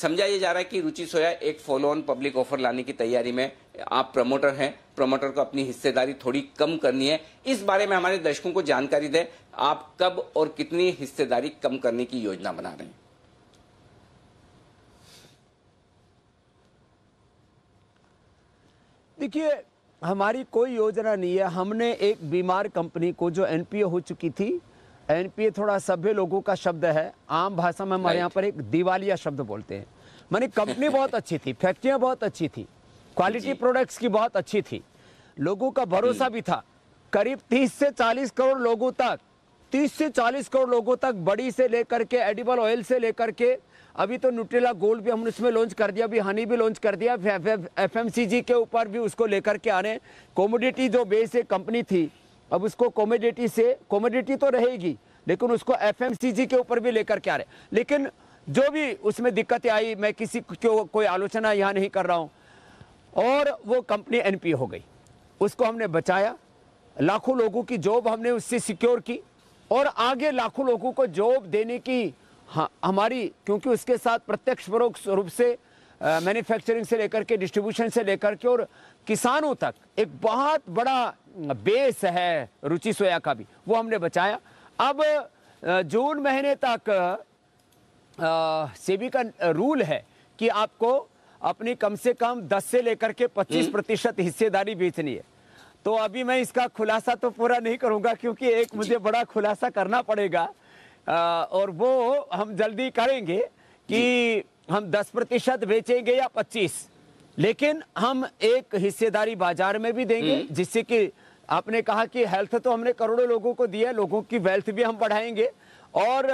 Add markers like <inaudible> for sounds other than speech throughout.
समझा ये जा रहा है कि रुचि सोया एक फॉलो ऑन पब्लिक ऑफर लाने की तैयारी में आप प्रमोटर हैं प्रमोटर को अपनी हिस्सेदारी थोड़ी कम करनी है इस बारे में हमारे दर्शकों को जानकारी दें आप कब और कितनी हिस्सेदारी कम करने की योजना बना रहे हैं देखिए हमारी कोई योजना नहीं है हमने एक बीमार कंपनी को जो एनपीओ हो चुकी थी एनपीए थोड़ा सभ्य लोगों का शब्द है आम भाषा में हमारे यहाँ पर एक दिवालिया शब्द बोलते हैं मैंने कंपनी बहुत अच्छी थी फैक्ट्रियाँ बहुत अच्छी थी क्वालिटी प्रोडक्ट्स की बहुत अच्छी थी लोगों का भरोसा भी था करीब 30 से 40 करोड़ लोगों तक 30 से 40 करोड़ लोगों तक बड़ी से लेकर के एडिबल ऑयल से लेकर के अभी तो न्यूट्रेला गोल्ड भी हमने उसमें लॉन्च कर दिया अभी हनी भी लॉन्च कर दिया एफ के ऊपर भी उसको लेकर के आ रहे कॉमोडिटी जो बेस एक कंपनी थी अब उसको कॉमोडिटी से कॉमोडिटी तो रहेगी लेकिन उसको एफएमसीजी के ऊपर भी लेकर क्या रहे लेकिन जो भी उसमें दिक्कतें आई मैं किसी को कोई आलोचना यहाँ नहीं कर रहा हूँ और वो कंपनी एनपी हो गई उसको हमने बचाया लाखों लोगों की जॉब हमने उससे सिक्योर की और आगे लाखों लोगों को जॉब देने की हाँ, हमारी क्योंकि उसके साथ प्रत्यक्ष परोक्ष रूप से मैन्युफैक्चरिंग से लेकर के डिस्ट्रीब्यूशन से लेकर के और किसानों तक एक बहुत बड़ा बेस है रुचि सोया का भी वो हमने बचाया अब जून महीने तक सेबी का रूल है कि आपको अपनी कम से कम 10 से लेकर के 25 हम्म। प्रतिशत हिस्सेदारी बेचनी है तो अभी मैं इसका खुलासा तो पूरा नहीं करूंगा क्योंकि एक मुझे बड़ा खुलासा करना पड़ेगा आ, और वो हम जल्दी करेंगे कि हम 10 प्रतिशत बेचेंगे या 25 लेकिन हम एक हिस्सेदारी बाजार में भी देंगे हम्म। जिससे कि आपने कहा कि हेल्थ तो हमने करोड़ों लोगों को दिया है लोगों की वेल्थ भी हम बढ़ाएंगे और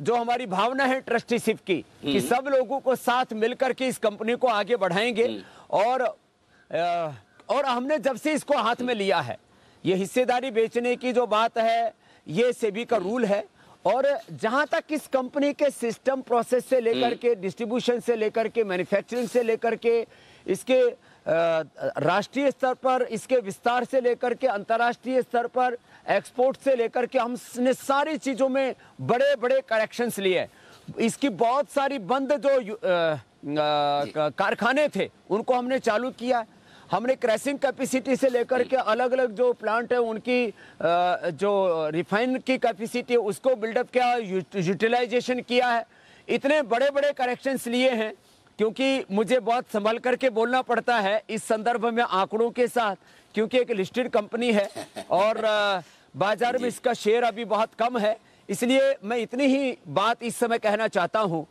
जो हमारी भावना है ट्रस्टीशिप की कि हम्म। सब लोगों को साथ मिलकर के इस कंपनी को आगे बढ़ाएंगे हम्म। और और हमने जब से इसको हाथ में लिया है ये हिस्सेदारी बेचने की जो बात है ये सेबी का रूल है और जहां तक इस कंपनी के सिस्टम प्रोसेस से लेकर हम्म। के डिस्ट्रीब्यूशन से लेकर के मैन्युफैक्चरिंग से लेकर के इसके राष्ट्रीय स्तर पर इसके विस्तार से लेकर के अंतर्राष्ट्रीय स्तर पर एक्सपोर्ट से लेकर के हमने सारी चीज़ों में बड़े बड़े करेक्शंस लिए इसकी बहुत सारी बंद जो कारखाने थे उनको हमने चालू किया हमने क्रैसिंग कैपेसिटी से लेकर के अलग अलग जो प्लांट है उनकी जो रिफाइन की कैपेसिटी उसको बिल्डअप किया यूटिलाइजेशन किया है इतने बड़े बड़े करेक्शंस लिए हैं क्योंकि मुझे बहुत संभल करके बोलना पड़ता है इस संदर्भ में आंकड़ों के साथ क्योंकि एक लिस्टेड कंपनी है <laughs> और बाजार में इसका शेयर अभी बहुत कम है इसलिए मैं इतनी ही बात इस समय कहना चाहता हूँ